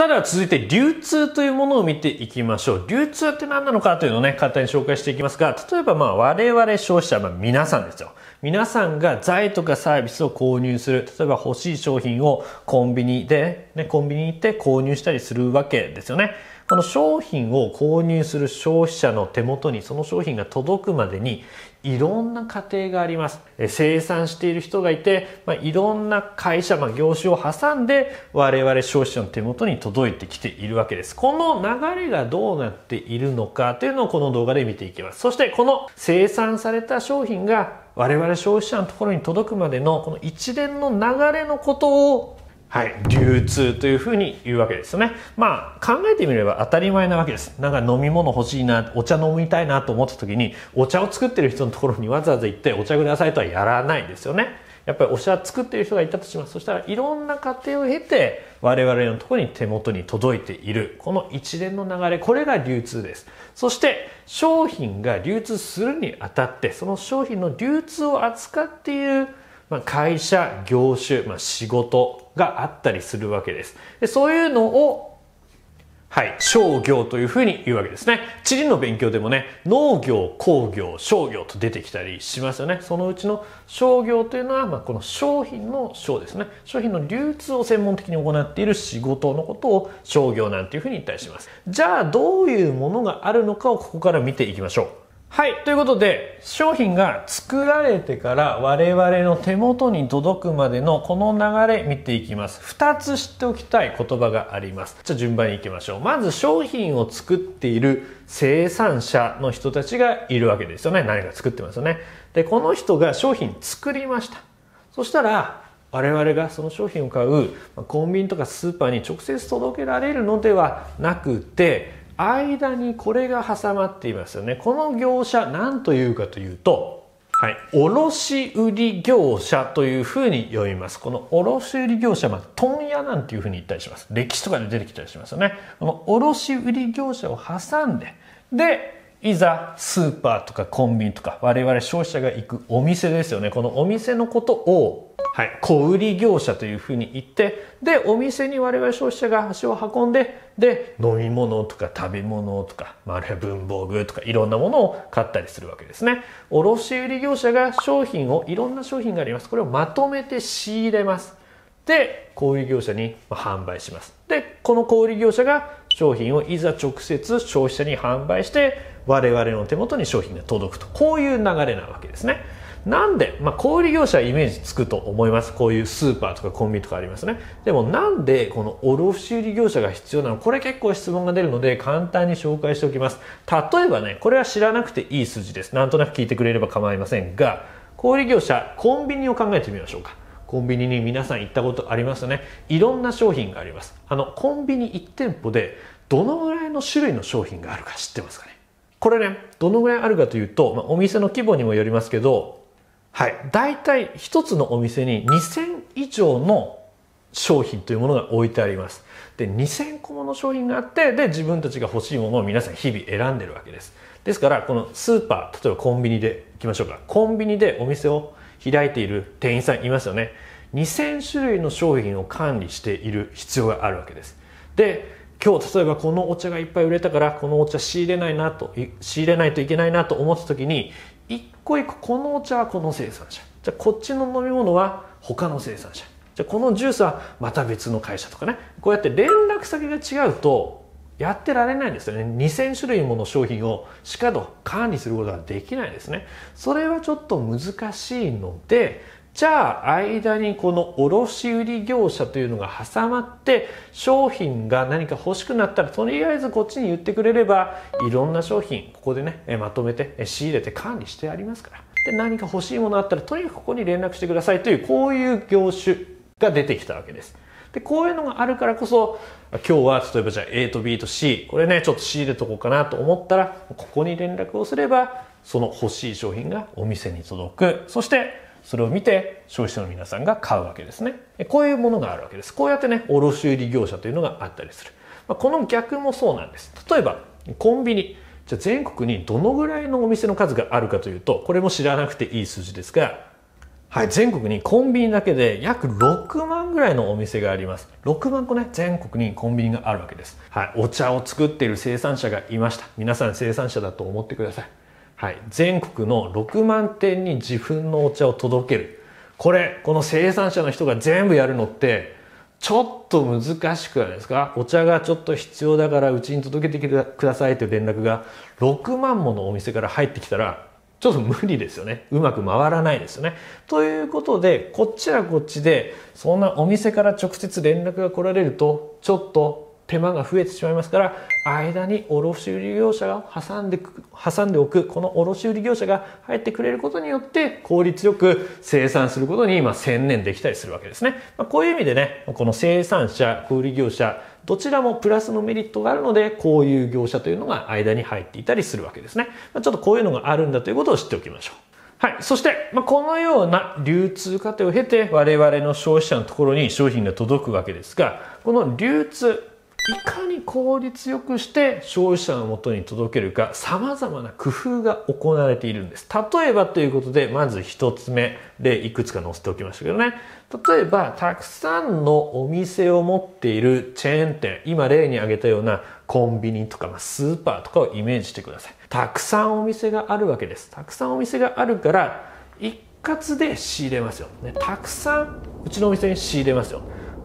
さあでは続いて流通というものを見ていきましょう。流通って何なのかというのをね、簡単に紹介していきますが、例えばまあ我々消費者、まあ皆さんですよ。皆さんが財とかサービスを購入する。例えば欲しい商品をコンビニで、ね、コンビニに行って購入したりするわけですよね。この商品を購入する消費者の手元にその商品が届くまでにいろんな過程があります。生産している人がいて、まあ、いろんな会社、まあ、業種を挟んで我々消費者の手元に届いてきているわけです。この流れがどうなっているのかというのをこの動画で見ていきます。そしてこの生産された商品が我々消費者のところに届くまでのこの一連の流れのことをはい、流通というふうに言うわけですよね。まあ、考えてみれば当たり前なわけです。なんか飲み物欲しいな、お茶飲みたいなと思った時に、お茶を作ってる人のところにわざわざ行ってお茶くださいとはやらないですよね。やっぱりお茶作ってる人がいたとします。そしたらいろんな過程を経て我々のところに手元に届いている。この一連の流れ、これが流通です。そして商品が流通するにあたって、その商品の流通を扱っている、まあ、会社、業種、まあ、仕事、があったりするわけです。でそういうのをはい。商業というふうに言うわけですね。地理の勉強でもね、農業、工業、商業と出てきたりしますよね。そのうちの商業というのは、まあ、この商品の商ですね。商品の流通を専門的に行っている仕事のことを商業なんていうふうに言ったりします。じゃあ、どういうものがあるのかをここから見ていきましょう。はい。ということで、商品が作られてから我々の手元に届くまでのこの流れ見ていきます。二つ知っておきたい言葉があります。じゃあ順番に行きましょう。まず商品を作っている生産者の人たちがいるわけですよね。何か作ってますよね。で、この人が商品作りました。そしたら、我々がその商品を買うコンビニとかスーパーに直接届けられるのではなくて、間にこれが挟まっていますよね。この業者何というかというと、はい、卸売業者というふうに読みます。この卸売業者、まあ、問屋なんていうふうに言ったりします。歴史とかで出てきたりしますよね。この卸売業者を挟んで、で、いざスーパーとかコンビニとか我々消費者が行くお店ですよね。このお店のことをはい、小売業者というふうに言ってでお店に我々消費者が足を運んでで飲み物とか食べ物とか、まあ、あるいは文房具とかいろんなものを買ったりするわけですね卸売業者が商品をいろんな商品がありますこれをまとめて仕入れますで小売業者に販売しますでこの小売業者が商品をいざ直接消費者に販売して我々の手元に商品が届くとこういう流れなわけですねなんで、まあ、小売業者はイメージつくと思います。こういうスーパーとかコンビニとかありますね。でもなんでこの卸売業者が必要なのこれ結構質問が出るので簡単に紹介しておきます。例えばね、これは知らなくていい数字です。なんとなく聞いてくれれば構いませんが、小売業者、コンビニを考えてみましょうか。コンビニに皆さん行ったことありますね。いろんな商品があります。あの、コンビニ1店舗でどのぐらいの種類の商品があるか知ってますかねこれね、どのぐらいあるかというと、まあ、お店の規模にもよりますけど、はい。大体一つのお店に2000以上の商品というものが置いてあります。で、2000個もの商品があって、で、自分たちが欲しいものを皆さん日々選んでるわけです。ですから、このスーパー、例えばコンビニで行きましょうか。コンビニでお店を開いている店員さんいますよね。2000種類の商品を管理している必要があるわけです。で、今日例えばこのお茶がいっぱい売れたからこのお茶仕入れないなと仕入れないといけないなと思った時に一個一個このお茶はこの生産者じゃこっちの飲み物は他の生産者じゃこのジュースはまた別の会社とかねこうやって連絡先が違うとやってられないんですよね2000種類もの商品をしかと管理することができないですねそれはちょっと難しいのでじゃあ間にこの卸売業者というのが挟まって商品が何か欲しくなったらとりあえずこっちに言ってくれればいろんな商品ここでねまとめて仕入れて管理してありますからで何か欲しいものあったらとにかくここに連絡してくださいというこういう業種が出てきたわけです。で、こういうのがあるからこそ、今日は、例えばじゃあ A と B と C、これね、ちょっと仕入れとこうかなと思ったら、ここに連絡をすれば、その欲しい商品がお店に届く。そして、それを見て消費者の皆さんが買うわけですね。こういうものがあるわけです。こうやってね、卸売業者というのがあったりする。まこの逆もそうなんです。例えば、コンビニ。じゃあ全国にどのぐらいのお店の数があるかというと、これも知らなくていい数字ですが、はい、全国にコンビニだけで約6万ぐらいのお店があります。6万個ね、全国にコンビニがあるわけです。はい、お茶を作っている生産者がいました。皆さん生産者だと思ってください。はい、全国の6万店に自分のお茶を届けるこれこの生産者の人が全部やるのってちょっと難しくないですかお茶がちょっと必要だからうちに届けてくださいという連絡が6万ものお店から入ってきたらちょっと無理ですよね。うまく回らないですよね。ということで、こっちはこっちで、そんなお店から直接連絡が来られると、ちょっと手間が増えてしまいますから間に卸売業者が挟んで挟んでおくこの卸売業者が入ってくれることによって効率よく生産することに今専念できたりするわけですね、まあ、こういう意味でねこの生産者小売業者どちらもプラスのメリットがあるのでこういう業者というのが間に入っていたりするわけですね、まあ、ちょっとこういうのがあるんだということを知っておきましょうはい。そして、まあ、このような流通過程を経て、我々の消費者のところに商品が届くわけですが、この流通、いかに効率よくして消費者のもとに届けるか様々な工夫が行われているんです。例えばということで、まず1つ目でいくつか載せておきましたけどね。例えば、たくさんのお店を持っているチェーン店、今例に挙げたようなコンビニとかスーパーとかをイメージしてください。たくさんお店があるわけです。たくさんお店があるから、一括で仕入れますよ。ね、たくさんうちのお店に仕入れますよ。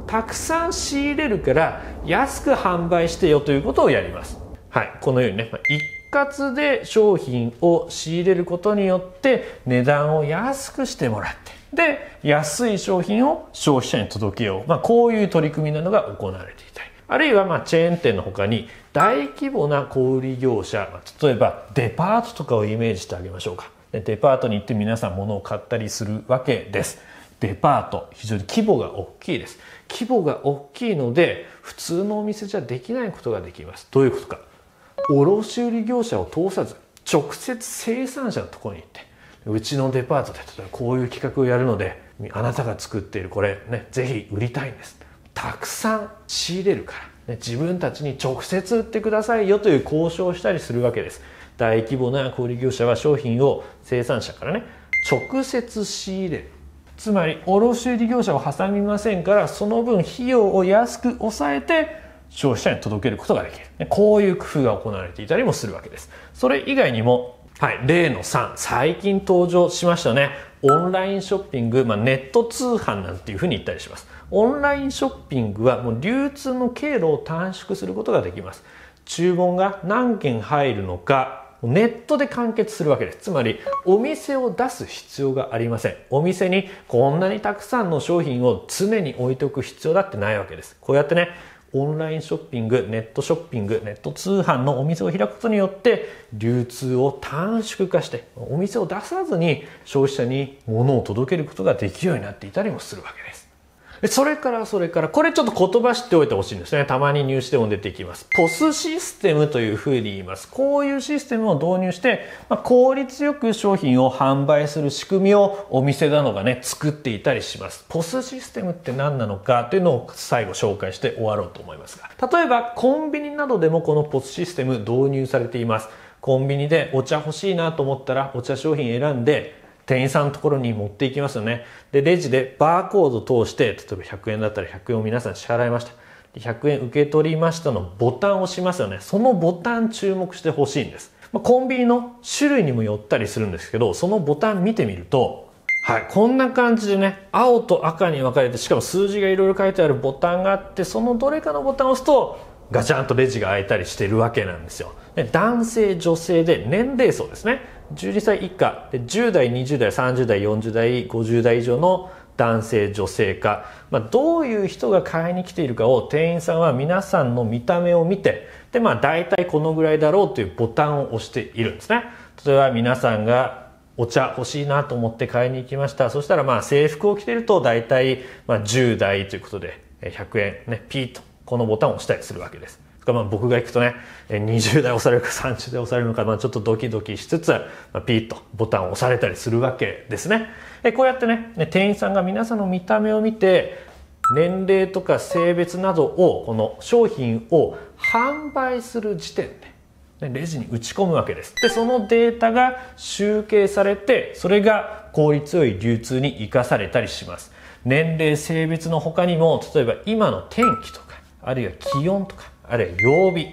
たくさん仕入れるから安く販売してよということをやります。はい、このようにね、一括で商品を仕入れることによって値段を安くしてもらって、で、安い商品を消費者に届けよう。まあ、こういう取り組みなどが行われていたり。あるいはまチェーン店の他に大規模な小売業者、例えばデパートとかをイメージしてあげましょうか。デパートに行って皆さん物を買ったりするわけです。デパート非常に規模が大きいです規模が大きいので普通のお店じゃできないことができますどういうことか卸売業者を通さず直接生産者のところに行ってうちのデパートで例えばこういう企画をやるのであなたが作っているこれねぜひ売りたいんですたくさん仕入れるから、ね、自分たちに直接売ってくださいよという交渉をしたりするわけです大規模な小売業者は商品を生産者からね直接仕入れるつまり卸売業者を挟みませんからその分費用を安く抑えて消費者に届けることができるこういう工夫が行われていたりもするわけですそれ以外にもはい、例の3最近登場しましたねオンラインショッピング、まあ、ネット通販なんていうふうに言ったりしますオンラインショッピングはもう流通の経路を短縮することができます注文が何件入るのかネットで完結するわけです。つまり、お店を出す必要がありません。お店にこんなにたくさんの商品を常に置いておく必要だってないわけです。こうやってね、オンラインショッピング、ネットショッピング、ネット通販のお店を開くことによって、流通を短縮化して、お店を出さずに消費者に物を届けることができるようになっていたりもするわけです。それから、それから、これちょっと言葉知っておいてほしいんですね。たまに入試でも出てきます。ポスシステムというふうに言います。こういうシステムを導入して、まあ、効率よく商品を販売する仕組みをお店などがね、作っていたりします。ポスシステムって何なのかというのを最後紹介して終わろうと思いますが。例えば、コンビニなどでもこのポスシステム導入されています。コンビニでお茶欲しいなと思ったらお茶商品選んで店員さんのところに持っていきますよね。で、レジでバーコード通して、例えば100円だったら100円を皆さん支払いました。100円受け取りましたのボタンを押しますよね。そのボタン注目してほしいんです。まあ、コンビニの種類にもよったりするんですけど、そのボタン見てみると、はい、こんな感じでね、青と赤に分かれて、しかも数字がいろいろ書いてあるボタンがあって、そのどれかのボタンを押すと、ガチャンとレジが開いたりしてるわけなんですよで男性女性で年齢層ですね12歳以下で10代20代30代40代50代以上の男性女性か、まあ、どういう人が買いに来ているかを店員さんは皆さんの見た目を見てでまあ大体このぐらいだろうというボタンを押しているんですね例えば皆さんがお茶欲しいなと思って買いに行きましたそしたらまあ制服を着てると大体まあ10代ということで100円ねピーとこのボタンを押したりするわけです。まあ僕が行くとね、20代押されるか30代押されるのか、まあちょっとドキドキしつつ、まあ、ピーッとボタンを押されたりするわけですね。えこうやってね、店員さんが皆さんの見た目を見て、年齢とか性別などを、この商品を販売する時点で、レジに打ち込むわけです。で、そのデータが集計されて、それが効率よい流通に生かされたりします。年齢、性別の他にも、例えば今の天気とあるいは気温とかあるいは曜日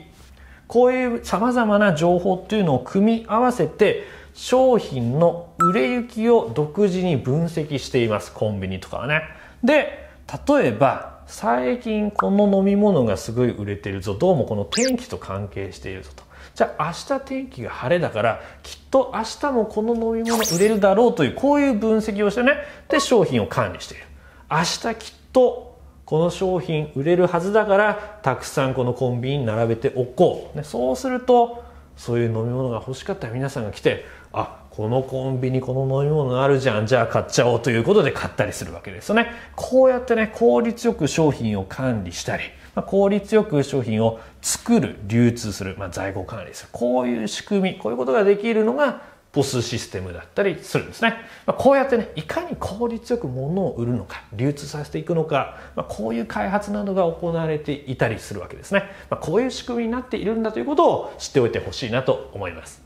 こういうさまざまな情報っていうのを組み合わせて商品の売れ行きを独自に分析していますコンビニとかはね。で例えば最近この飲み物がすごい売れてるぞどうもこの天気と関係しているぞとじゃあ明日天気が晴れだからきっと明日もこの飲み物売れるだろうというこういう分析をしてねで商品を管理している明日きっとこの商品売れるはずだからたくさんこのコンビニに並べておこう、ね、そうするとそういう飲み物が欲しかったら皆さんが来てあこのコンビニこの飲み物あるじゃんじゃあ買っちゃおうということで買ったりするわけですよねこうやってね効率よく商品を管理したりま効率よく商品を作る流通する、まあ、在庫管理するこういう仕組みこういうことができるのがボスシステムだったりするんですね。まあ、こうやってね、いかに効率よく物を売るのか、流通させていくのか、まあ、こういう開発などが行われていたりするわけですね。まあ、こういう仕組みになっているんだということを知っておいてほしいなと思います。